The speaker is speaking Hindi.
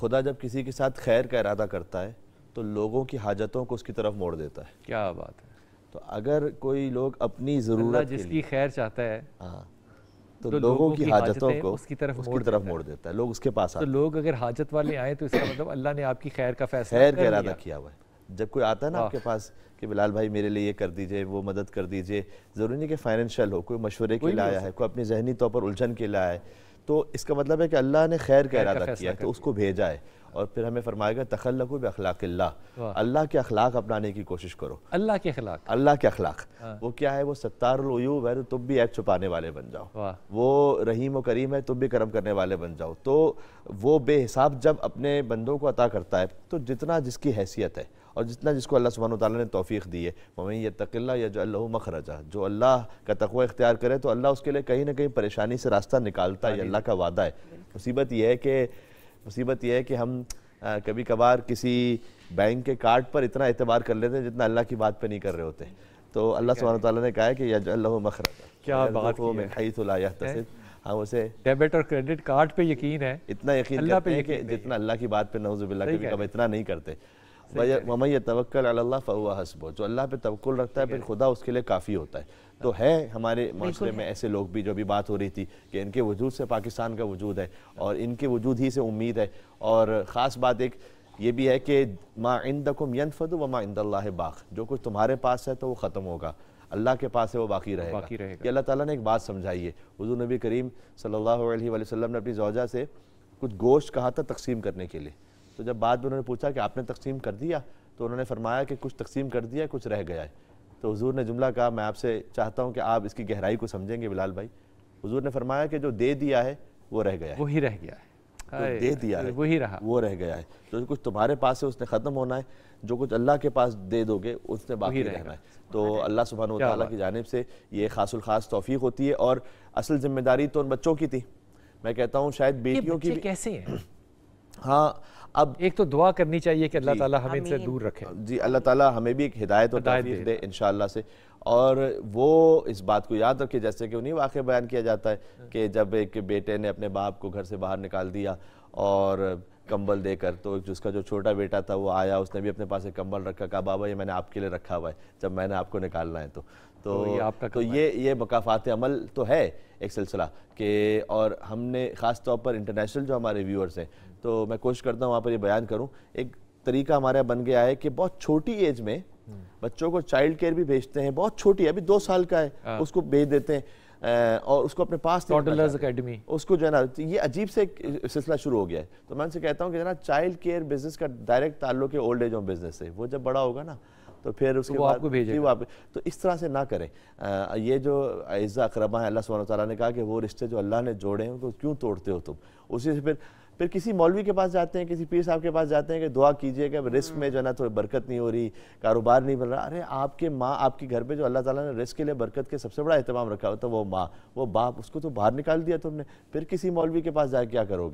खुदा जब किसी के साथ खैर का इरादा करता है तो लोगों की हाजतों को उसकी तरफ मोड़ देता है क्या बात है तो अगर कोई लोग अपनी ज़रूरत जिसकी खैर चाहता है हाँ तो, तो लोगों, लोगों की हाजतों को उसकी तरफ उसकी मोड़ तरफ मोड़ देता है लोग उसके पास तो लोग अगर हाजत वाले आए तो इसका मतलब अल्लाह ने आपकी खैर का फैसला खैर का इरादा किया हुआ है जब कोई आता है ना आपके पास कि बिलाल भाई मेरे लिए ये कर दीजिए वो मदद कर दीजिए ज़रूरी नहीं कि फाइनेंशियल हो कोई मशवरे के लिए आया है कोई अपनी जहनी तौर पर उलझन के लिए आया है तो इसका मतलब है कि अल्लाह ने खैर का इरादा किया तो कि उसको भेजा है और फिर हमें फरमाएगा भी अखलाक अल्लाह के अखलाक अपनाने की कोशिश करो अल्लाह के अखलाक अल्लाह के अखलाक हाँ। वो क्या है वो सत्तारूब है तो तुम भी ऐप छुपाने वाले बन जाओ वो रहीम और करीम है तुम भी करम करने वाले बन जाओ तो वो बेहिसाब जब अपने बंदों को अता करता है तो जितना जिसकी हैसियत है और जितना जिसको अल्लाह सुबहान ताली ने तोफ़ी दी है ममिन ये तकल्ला या जो अल्लाह मखरजा जो अल्लाह का तकवा इख्तियार करे तो अल्लाह उसके लिए कहीं ना कहीं परेशानी से रास्ता निकालता है अल्लाह का वादा है मुसीबत यह है कि मुसीबत यह है कि हम आ, कभी कभार किसी बैंक के कार्ड पर इतना एतबार कर लेते हैं जितना अल्लाह की बात पर नहीं कर रहे होते तो अल्लाह सुबहान ताली ने कहा है कि या जो मखरजा क्या बात हो मैं हई तो लाया हम हाँ उसे डेबिट और क्रेडिट कार्ड पे यकीन है इतना यकीन अल्लाह पे है कि जितना अल्लाह की बात पे नवजुबिल्ला कभी कभी इतना नहीं करते ममय तवक्ल अल्लाह फ़ुआ हसबो जो अल्लाह पे तवक्ल रखता है फिर खुदा उसके लिए काफ़ी होता है तो हाँ। है हमारे माशरे में ऐसे लोग भी जो भी बात हो रही थी कि इनके वजूद से पाकिस्तान का वजूद है और इनके वजूद ही से उम्मीद है और ख़ास बात एक ये भी है कि माँ इंद यनफद व माँ इंदल्ला बाख जो कुछ तुम्हारे पास है तो वो ख़त्म होगा अल्लाह के पास है वो बाकी रहेगा बाकी रहेगा अल्लाह ताला ने एक बात समझाई है हजू नबी करीम सल्लल्लाहु अलैहि वसल्लम ने अपनी जौजा से कुछ गोश्त कहा था तकसीम करने के लिए तो जब बाद में उन्होंने पूछा कि आपने तकसीम कर दिया तो उन्होंने फरमाया कि कुछ तकसीम कर दिया कुछ रह गया है तो हजूर ने जुमला कहा मैं आपसे चाहता हूँ कि आप इसकी गहराई को समझेंगे बिलाल भाई हजूर ने फरमाया कि जो दे दिया है वो रह गया है वही रह गया है दे दिया है वही रहा वो रह गया है जो कुछ तुम्हारे पास है उसने ख़त्म होना है जो कुछ अल्लाह के पास दे दोगे उसने बाकी रहना है तो अल्लाह सुबहान तला की जानब से ये खासुल खास तोफ़ी होती है और असल जिम्मेदारी तो उन बच्चों की थी मैं कहता हूँ शायद बेटियों की कैसे हैं हाँ अब एक तो दुआ करनी चाहिए कि अल्लाह ताला हमें इनसे दूर रखे जी अल्लाह ताला हमें भी एक हिदायत और तौफीक दे इन से और वो इस बात को याद रखे जैसे कि उन्हीं वाक़ बयान किया जाता है कि जब एक बेटे ने अपने बाप को घर से बाहर निकाल दिया और कंबल देकर तो जिसका जो छोटा बेटा था वो आया उसने भी अपने पास एक कंबल रखा कहा बाबा ये मैंने आपके लिए रखा हुआ है जब मैंने आपको निकालना है तो तो, तो, ये आपका तो ये ये मकाफात अमल तो है एक सिलसिला कि और हमने ख़ास तौर पर इंटरनेशनल जो हमारे व्यूअर्स हैं तो मैं कोशिश करता हूँ वहाँ पर ये बयान करूँ एक तरीका हमारे बन गया है कि बहुत छोटी एज में बच्चों को चाइल्ड केयर भी भेजते हैं बहुत छोटी अभी दो साल का है हाँ। उसको भेज देते हैं और उसको अपने पास टॉटलर्स एकेडमी उसको जो है ना तो ये अजीब से सिलसिला शुरू हो गया है तो मैं उनसे कहता हूँ कि जना चाइल्ड केयर बिजनेस का डायरेक्ट ताल्लुक है ओल्ड एज ऑफ बिजनेस से वो जब बड़ा होगा ना तो फिर उसके तो बाद फिर आप तो इस तरह से ना करें आ, ये जो अज्जा अकरबा है अल्लाह सुबह ताली ने कहा कि वो रिश्ते जो अल्लाह ने जोड़े हैं उनको क्यों तोड़ते हो तुम उसी से फिर फिर किसी मौलवी के पास जाते हैं किसी पीर साहब के पास जाते हैं कि दुआ कीजिएगा रिस्क में जो है ना थोड़ी बरकत नहीं हो रही कारोबार नहीं बन रहा अरे आपके माँ आपके घर पे जो अल्लाह ताला ने रिस्क के लिए बरकत के सबसे बड़ा अहतमाम रखा होता है वो माँ वो बाप उसको तो बाहर निकाल दिया तुमने फिर किसी मौलवी के पास जा क्या करोगे